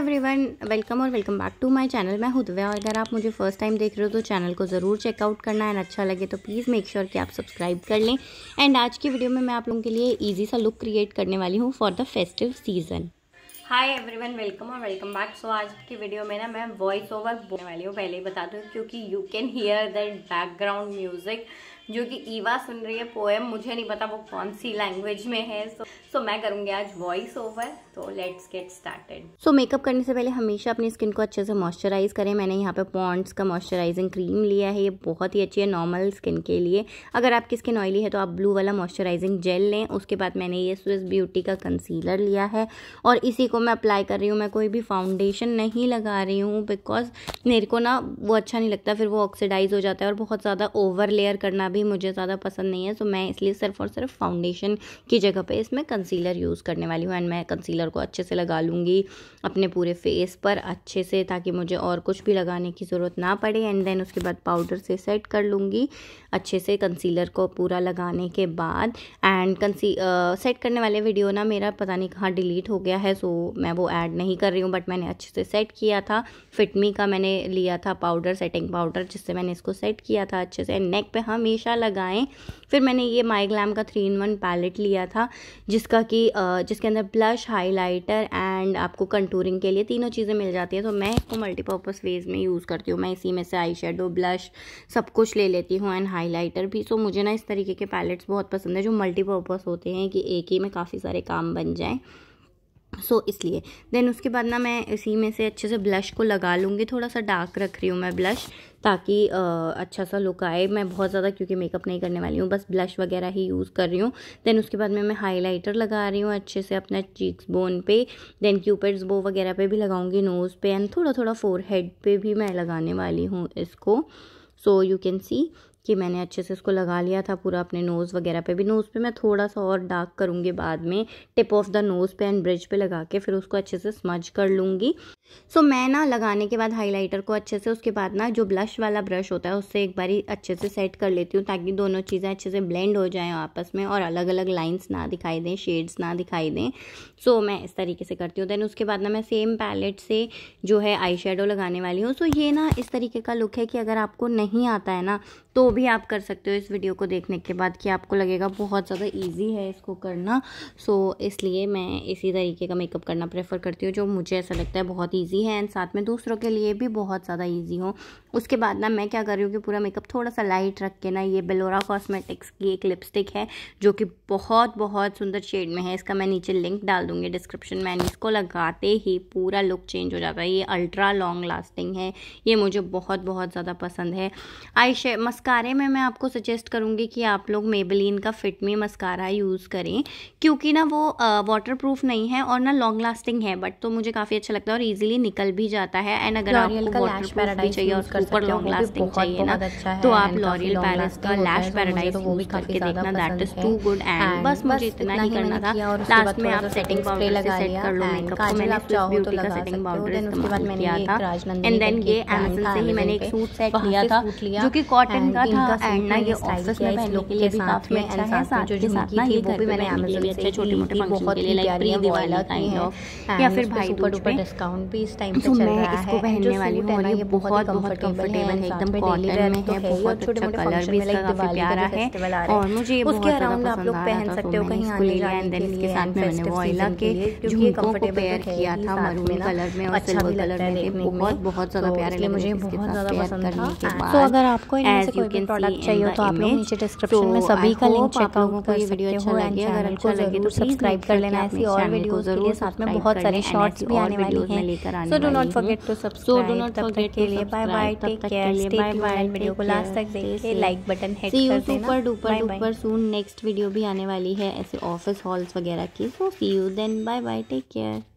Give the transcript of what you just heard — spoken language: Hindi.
एवरीवन वेलकम और welcome back to my channel मैं हूँ दिव्या और अगर आप मुझे फर्स्ट टाइम देख रहे हो तो चैनल को ज़रूर चेकआउट करना एंड अच्छा लगे तो प्लीज़ मेक श्योर कि आप सब्सक्राइब कर लें एंड आज की वीडियो में मैं आप लोगों के लिए ईजी सा लुक क्रिएट करने वाली हूँ for the festive season hi everyone welcome और वेलकम बैक सो आज की वीडियो में ना मैं वॉइस ओवर बोलने वाली हूँ पहले ही बता दूँ क्योंकि you can hear that background music जो कि ईवा सुन रही है पोएम मुझे नहीं पता वो कौन सी लैंग्वेज में है सो सो मैं करूंगी आज वॉइस ओवर तो let's get started so makeup करने से पहले हमेशा अपनी स्किन को अच्छे से मॉइस्चराइज करें मैंने यहाँ पे पॉन्ड्स का मॉइस्चराइजिंग क्रीम लिया है ये बहुत ही अच्छी है नॉर्मल स्किन के लिए अगर आपकी स्किन ऑयली है तो आप ब्लू वाला मॉइस्चराइजिंग जेल लें उसके बाद मैंने ये स्विस ब्यूटी का कंसीलर लिया है और इसी को मैं अप्लाई कर रही हूँ मैं कोई भी फाउंडेशन नहीं लगा रही हूँ बिकॉज मेरे को ना वो अच्छा नहीं लगता फिर वो ऑक्सीडाइज हो जाता है और बहुत ज़्यादा ओवर लेयर करना भी भी मुझे ज़्यादा पसंद नहीं है सो मैं इसलिए सिर्फ और सिर्फ फाउंडेशन की जगह पे इसमें कंसीलर यूज़ करने वाली हूँ एंड मैं कंसीलर को अच्छे से लगा लूँगी अपने पूरे फेस पर अच्छे से ताकि मुझे और कुछ भी लगाने की ज़रूरत ना पड़े एंड देन उसके बाद पाउडर से सेट कर लूँगी अच्छे से कंसीलर को पूरा लगाने के बाद एंड कंसी सेट करने वाले वीडियो ना मेरा पता नहीं कहाँ डिलीट हो गया है सो मैं वो ऐड नहीं कर रही हूँ बट मैंने अच्छे से सेट किया था फिटमी का मैंने लिया था पाउडर सेटिंग पाउडर जिससे मैंने इसको सेट किया था अच्छे से नेक पे हमेशा हमेशा लगाएं फिर मैंने ये माई ग्लैम का थ्री इन वन पैलेट लिया था जिसका कि जिसके अंदर ब्लश हाइलाइटर एंड आपको कंटूरिंग के लिए तीनों चीज़ें मिल जाती हैं तो मैं इसको मल्टीपर्पज़ वेज में यूज़ करती हूँ मैं इसी में से आई शेडो ब्लश सब कुछ ले लेती हूँ एंड हाईलाइटर भी सो मुझे ना इस तरीके के पैलेट्स बहुत पसंद है जो मल्टीपर्पज़ होते हैं कि एक ही में काफ़ी सारे काम बन जाएँ सो so, इसलिए देन उसके बाद ना मैं इसी में से अच्छे से ब्लश को लगा लूँगी थोड़ा सा डार्क रख रही हूँ मैं ब्लश ताकि अच्छा सा लुक आए मैं बहुत ज़्यादा क्योंकि मेकअप नहीं करने वाली हूँ बस ब्लश वगैरह ही यूज़ कर रही हूँ देन उसके बाद में मैं हाईलाइटर लगा रही हूँ अच्छे से अपना चीक्स बोन पे देन क्यूपेड्स बो वगैरह पे भी लगाऊंगी नोज़ पे एंड थोड़ा थोड़ा फोर हेड पे भी मैं लगाने वाली हूँ इसको सो यू कैन सी कि मैंने अच्छे से इसको लगा लिया था पूरा अपने नोज़ वगैरह पे भी नोज़ पे मैं थोड़ा सा और डार्क करूँगी बाद में टिप ऑफ द नोज़ पे एंड ब्रिज पे लगा के फिर उसको अच्छे से स्मज कर लूँगी सो मैं ना लगाने के बाद हाइलाइटर को अच्छे से उसके बाद ना जो ब्लश वाला ब्रश होता है उससे एक बार ही अच्छे से सेट कर लेती हूँ ताकि दोनों चीज़ें अच्छे से ब्लेंड हो जाएँ आपस में और अलग अलग लाइन्स ना दिखाई दें शेड्स ना दिखाई दें सो so, मैं इस तरीके से करती हूँ देन उसके बाद ना मैं सेम पैलेट से जो है आई लगाने वाली हूँ सो so, ये ना इस तरीके का लुक है कि अगर आपको नहीं आता है ना तो भी आप कर सकते हो इस वीडियो को देखने के बाद कि आपको लगेगा बहुत ज़्यादा ईजी है इसको करना सो so, इसलिए मैं इसी तरीके का मेकअप करना प्रेफर करती हूँ जो मुझे ऐसा लगता है बहुत ही ईजी है एंड साथ में दूसरों के लिए भी बहुत ज़्यादा ईजी हो उसके बाद ना मैं क्या कर रही हूँ कि पूरा मेकअप थोड़ा सा लाइट रख के ना ये बेलोरा कॉस्मेटिक्स की एक लिपस्टिक है जो कि बहुत बहुत सुंदर शेड में है इसका मैं नीचे लिंक डाल दूँगी डिस्क्रिप्शन में इसको लगाते ही पूरा लुक चेंज हो जाता है ये अल्ट्रा लॉन्ग लास्टिंग है ये मुझे बहुत बहुत ज़्यादा पसंद है आई मस्कारे में मैं आपको सजेस्ट करूँगी कि आप लोग मेबलिन का फिटमी मस्कारा यूज़ करें क्योंकि ना वो वाटर नहीं है और ना लॉन्ग लास्टिंग है बट तो मुझे काफ़ी अच्छा लगता है और ईजिली इजीली निकल भी जाता है एंड अगर आपको वाटर भी चाहिए और सुपर लॉन्ग लास्टिंग चाहिए ना अच्छा तो आप लॉरियल पैलेस का लैश पैराडाइज तो वो भी करके देखना that is too good and बस मुझे इतना ही करना था लास्ट में आप सेटिंग पाउडर सेट कर लो मेकअप को मैंने ब्यूटी तो का सेटिंग पाउडर इस्तेमाल किया था एंड देन ये अमेजन से ही मैंने एक सूट सेट लिया था अच्छा अच्छा जो की कॉटन का था एंड ना ये ऑफिस में पहनने के लिए भी साथ में अच्छा है साथ के साथ ना ये भी मैंने अमेजन से छोटे मोटे फंक्शन के लिए like pre Diwali kind of या फिर भाई दूज पे डिस्काउंट भी भी इस टाइम पे तो चल रहा है इसको पहनने वाली हूँ और ये बहुत बहुत कंफर्टेबल है एकदम कॉटन में है बहुत अच्छा कलर भी इसका काफी प्यारा है और मुझे ये उसके अराउंड आप लोग पहन तो सकते हो कहीं आने जाने के लिए इसके साथ में मैंने वॉयला के झुमकों ये कंफर्टेबल किया था मरून कलर में और सिल्वर अच्छा कलर में बहुत तो बहुत ज्यादा प्यारे लगे मुझे बहुत ज्यादा पसंद था तो अगर आपको इनमें से कोई भी प्रोडक्ट चाहिए तो आप लोग नीचे डिस्क्रिप्शन में सभी का लिंक चेक आउट कर सकते हो अगर चैनल लगे तो सब्सक्राइब कर लेना ऐसी और वीडियो जरूर साथ में बहुत सारे शॉर्ट्स भी आने वाली हैं लेकर आने so do not forget to subscribe so do not forget के लिए bye bye take care stay tuned video को लास्ट तक देखिए लाइक बटन हिट कर देना super duper duper soon next video भी आने वाली है ऐसे ऑफिस हॉल्स वगैरह की so see you then bye bye take care